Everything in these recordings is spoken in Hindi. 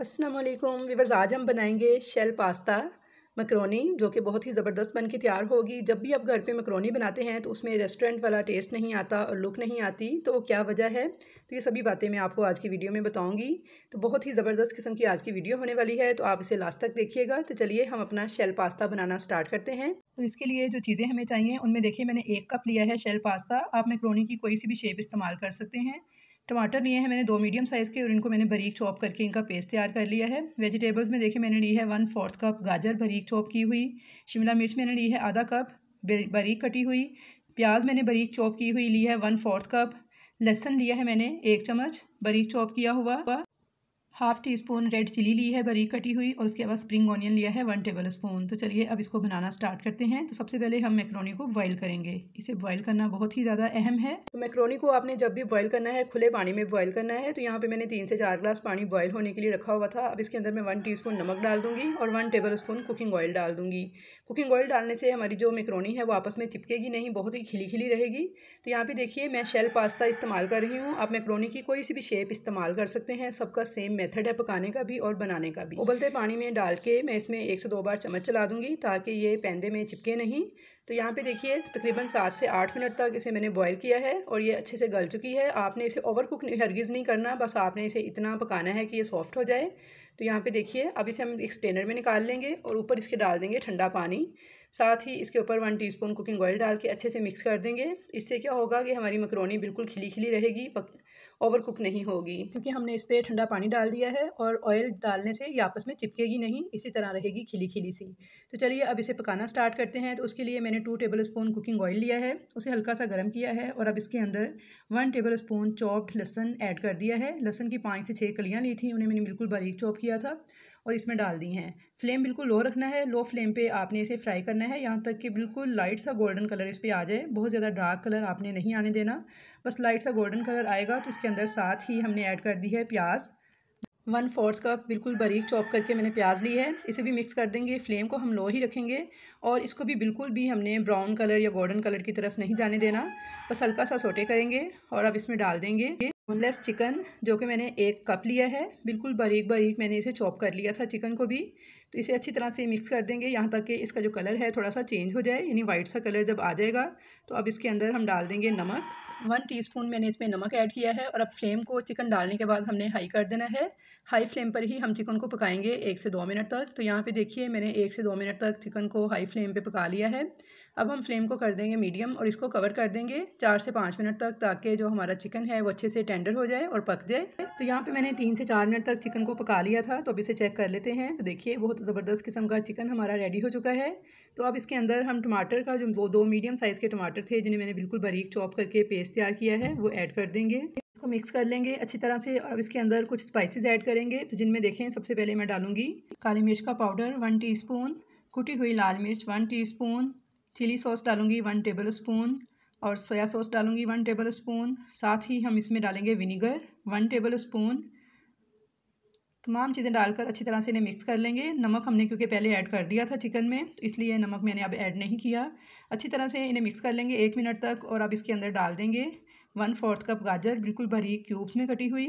असलम वीवर्स आज हम बनाएंगे शेल पास्ता मकरोनी जो कि बहुत ही ज़बरदस्त बन के तैयार होगी जब भी आप घर पे मकरोनी बनाते हैं तो उसमें रेस्टोरेंट वाला टेस्ट नहीं आता और लुक नहीं आती तो क्या वजह है तो ये सभी बातें मैं आपको आज की वीडियो में बताऊंगी तो बहुत ही ज़बरदस्त किस्म की आज की वीडियो होने वाली है तो आप इसे लास्ट तक देखिएगा तो चलिए हम अपना शेल पास्ता बनाना स्टार्ट करते हैं तो इसके लिए जो चीज़ें हमें चाहिए उनमें देखिए मैंने एक कप लिया है शेल पास्ता आप मेकरोनी की कोई सी भी शेप इस्तेमाल कर सकते हैं टमाटर लिए हैं मैंने दो मीडियम साइज़ के और इनको मैंने बरीक चॉप करके इनका पेस्ट तैयार कर लिया है वेजिटेबल्स में देखिए मैंने ली है वन फोर्थ कप गाजर बरीक चॉप की हुई शिमला मिर्च मैंने ली है आधा कप बारीक कटी हुई प्याज मैंने बरीक चॉप की हुई ली है वन फोर्थ कप लहसन लिया है मैंने एक चम्मच बरीक चॉप किया हुआ half teaspoon red chilli ली है बरी कटी हुई और उसके बाद स्प्रिंग ऑनियन लिया है वन टेबल स्पून तो चलिए अब इसको बनाना स्टार्ट करते हैं तो सबसे पहले हम मैक्रोनी को बॉयल करेंगे इसे बॉयल करना बहुत ही ज़्यादा अहम है तो मैक्रोनी को आपने जब भी बॉयल करना है खुले पानी में बॉयल करना है तो यहाँ पर मैंने तीन से चार ग्लास पानी बॉयल होने के लिए रखा हुआ था अब इसके अंदर मैं वन टी नमक डाल दूंगी और one tablespoon cooking oil डाल दूँगी कुकिंग ऑयल डालने से हमारी जो मैक्रोनी है वो आपस में चिपकेगी नहीं बहुत ही खिली खिली रहेगी तो यहाँ पर देखिए मैं शेल पास्ता इस्तेमाल कर रही हूँ आप मैक्रोनी की कोई सी भी शेप इस्तेमाल कर सकते हैं सबका सेम मेथड है पकाने का भी और बनाने का भी उबलते पानी में डाल के मैं इसमें एक से दो बार चम्मच चला दूंगी ताकि ये पैंदे में चिपके नहीं तो यहाँ पे देखिए तकरीबन सात से आठ मिनट तक इसे मैंने बॉईल किया है और ये अच्छे से गल चुकी है आपने इसे ओवर कुक हरगिज़ नहीं करना बस आपने इसे इतना पकाना है कि ये सॉफ्ट हो जाए तो यहाँ पे देखिए अब इसे हम एक स्टेनर में निकाल लेंगे और ऊपर इसके डाल देंगे ठंडा पानी साथ ही इसके ऊपर वन टीस्पून कुकिंग ऑयल डाल के अच्छे से मिक्स कर देंगे इससे क्या होगा कि हमारी मकरोनी बिल्कुल खिली खिली रहेगी पक ओवर कुक नहीं होगी क्योंकि हमने इस पर ठंडा पानी डाल दिया है और ऑयल डालने से ये आपस में चिपकेगी नहीं इसी तरह रहेगी खिली खिली सी तो चलिए अब इसे पकाना स्टार्ट करते हैं तो उसके लिए मैंने two tablespoon cooking oil लिया है उसे हल्का सा गर्म किया है और अब इसके अंदर वन टेबल स्पून चॉप्ड लहसन ऐड कर दिया है लहसन की पाँच से छः कलियाँ ली थी उन्हें मैंने बिल्कुल बारीक चॉप किया था और इसमें डाल दी हैं फ्लेम बिल्कुल लो रखना है लो फ्लेम पे आपने इसे फ्राई करना है यहाँ तक कि बिल्कुल लाइट सा गोल्डन कलर इस पर आ जाए बहुत ज़्यादा डार्क कलर आपने नहीं आने देना बस लाइट सा गोल्डन कलर आएगा तो इसके अंदर साथ ही हमने ऐड कर दी है प्याज वन फोर्थ कप बिल्कुल बारीक चॉप करके मैंने प्याज ली है इसे भी मिक्स कर देंगे फ्लेम को हम लो ही रखेंगे और इसको भी बिल्कुल भी हमने ब्राउन कलर या गोल्डन कलर की तरफ नहीं जाने देना बस हल्का सा सोटे करेंगे और अब इसमें डाल देंगे बोनलेस चिकन जो कि मैंने एक कप लिया है बिल्कुल बारीक बारीक मैंने इसे चॉप कर लिया था चिकन को भी तो इसे अच्छी तरह से मिक्स कर देंगे यहाँ तक कि इसका जो कलर है थोड़ा सा चेंज हो जाए यानी वाइट सा कलर जब आ जाएगा तो अब इसके अंदर हम डाल देंगे नमक वन टीस्पून मैंने इसमें नमक ऐड किया है और अब फ्लेम को चिकन डालने के बाद हमने हाई कर देना है हाई फ्लेम पर ही हम चिकन को पकाएंगे एक से दो मिनट तक तो यहाँ पे देखिए मैंने एक से दो मिनट तक चिकन को हाई फ्लेम पे पका लिया है अब हम फ्लेम को कर देंगे मीडियम और इसको कवर कर देंगे चार से पाँच मिनट तक ताकि जो हमारा चिकन है वो अच्छे से टेंडर हो जाए और पक जाए तो यहाँ पर मैंने तीन से चार मिनट तक चिकन को पका लिया था तो अब इसे चेक कर लेते हैं तो देखिए बहुत ज़बरदस्त किस्म का चिकन हमारा रेडी हो चुका है तो अब इसके अंदर हम टमाटर का जो वो दो मीडियम साइज़ के टमाटर थे जिन्हें मैंने बिल्कुल बारीक चॉप करके पेस्ट तैयार किया है वो ऐड कर देंगे इसको मिक्स कर लेंगे अच्छी तरह से और अब इसके अंदर कुछ स्पाइसेस ऐड करेंगे तो जिनमें देखें सबसे पहले मैं डालूंगी काली मिर्च का पाउडर वन टी कुटी हुई लाल मिर्च वन स्पून चिली सॉस डालूंगी वन टेबल स्पून और सोया सॉस डालूंगी वन टेबल स्पून साथ ही हम इसमें डालेंगे विनीगर वन टेबल स्पून तमाम चीज़ें डालकर अच्छी तरह से इन्हें मिक्स कर लेंगे नमक हमने क्योंकि पहले ऐड कर दिया था चिकन में तो इसलिए नमक मैंने अब ऐड नहीं किया अच्छी तरह से इन्हें मिक्स कर लेंगे एक मिनट तक और अब इसके अंदर डाल देंगे वन फोर्थ कप गाजर बिल्कुल भरी क्यूब्स में कटी हुई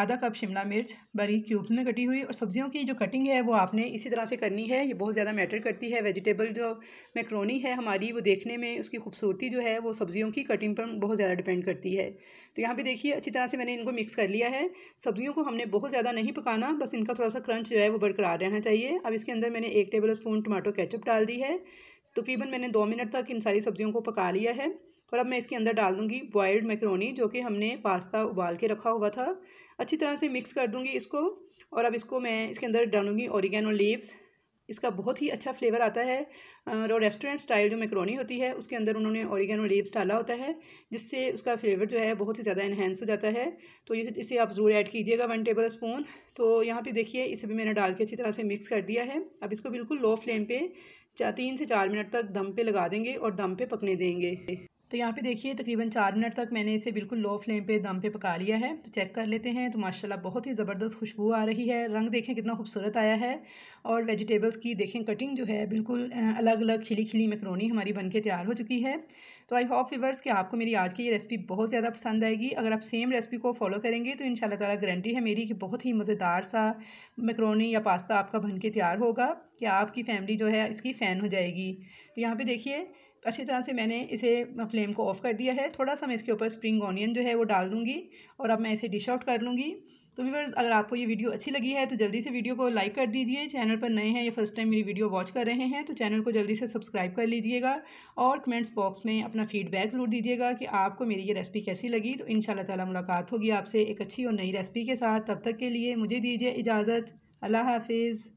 आधा कप शिमला मिर्च बारीक क्यूब में कटी हुई और सब्जियों की जो कटिंग है वो आपने इसी तरह से करनी है ये बहुत ज़्यादा मैटर करती है वेजिटेबल जो मैक्रोनी है हमारी वो देखने में उसकी खूबसूरती जो है वो सब्जियों की कटिंग पर बहुत ज़्यादा डिपेंड करती है तो यहाँ पे देखिए अच्छी तरह से मैंने इनको मिक्स कर लिया है सब्जियों को हमने बहुत ज़्यादा नहीं पकाना बस इनका थोड़ा सा क्रंच जो है वो बरकरार रहना चाहिए अब इसके अंदर मैंने एक टेबल स्पून टमाटो कैचअप डाल दी है तकरीबन मैंने दो मिनट तक इन सारी सब्जियों को पका लिया है और अब मैं इसके अंदर डाल दूँगी बॉयल्ड मैक्रोनी जो कि हमने पास्ता उबाल के रखा हुआ था अच्छी तरह से मिक्स कर दूँगी इसको और अब इसको मैं इसके अंदर डालूँगी ओरिगेनो लीव्स इसका बहुत ही अच्छा फ्लेवर आता है और रेस्टोरेंट स्टाइल जो मैक्रोनी होती है उसके अंदर उन्होंने ओरिगेनो लीव्स डाला होता है जिससे उसका फ्लेवर जो है बहुत ही ज़्यादा इन्हेंस हो जाता है तो इसे आप ज़रूर ऐड कीजिएगा वन टेबल स्पून तो यहाँ पर देखिए इसे भी मैंने डाल के अच्छी तरह से मिक्स कर दिया है अब इसको बिल्कुल लो फ्लेम पर चार तीन से चार मिनट तक दम पे लगा देंगे और दम पे पकने देंगे तो यहाँ पे देखिए तकरीबन चार मिनट तक मैंने इसे बिल्कुल लो फ्लेम पे दम पे पका लिया है तो चेक कर लेते हैं तो माशाल्लाह बहुत ही ज़बरदस्त खुशबू आ रही है रंग देखें कितना खूबसूरत आया है और वेजिटेबल्स की देखें कटिंग जो है बिल्कुल अलग अलग खिली खिली मैक्रोनी हमारी बन तैयार हो चुकी है तो आई होप व्यूवर्स कि आपको मेरी आज की ये रेसिपी बहुत ज़्यादा पसंद आएगी अगर आप सेम रेसिपी को फॉलो करेंगे तो इन ताला गारंटी है मेरी कि बहुत ही मज़ेदार सा मैक्रोनी या पास्ता आपका बन के तैयार होगा कि आपकी फैमिली जो है इसकी फ़ैन हो जाएगी तो यहाँ पर देखिए अच्छी तरह से मैंने इसे फ्लेम को ऑफ़ कर दिया है थोड़ा सा मैं इसके ऊपर स्प्रिंग ऑनियन जो है वो डाल दूँगी और अब मैं इसे डिश आउट कर लूँगी तो व्यूवर्स अगर आपको ये वीडियो अच्छी लगी है तो जल्दी से वीडियो को लाइक कर दीजिए चैनल पर नए हैं या फर्स्ट टाइम मेरी वीडियो वॉच कर रहे हैं तो चैनल को जल्दी से सब्सक्राइब कर लीजिएगा और कमेंट्स बॉक्स में अपना फीडबैक ज़रूर दीजिएगा कि आपको मेरी ये रेसिपी कैसी लगी तो इन ताला मुलाकात होगी आपसे एक अच्छी और नई रेसिपी के साथ तब तक के लिए मुझे दीजिए इजाज़त अल्लाह हाफिज़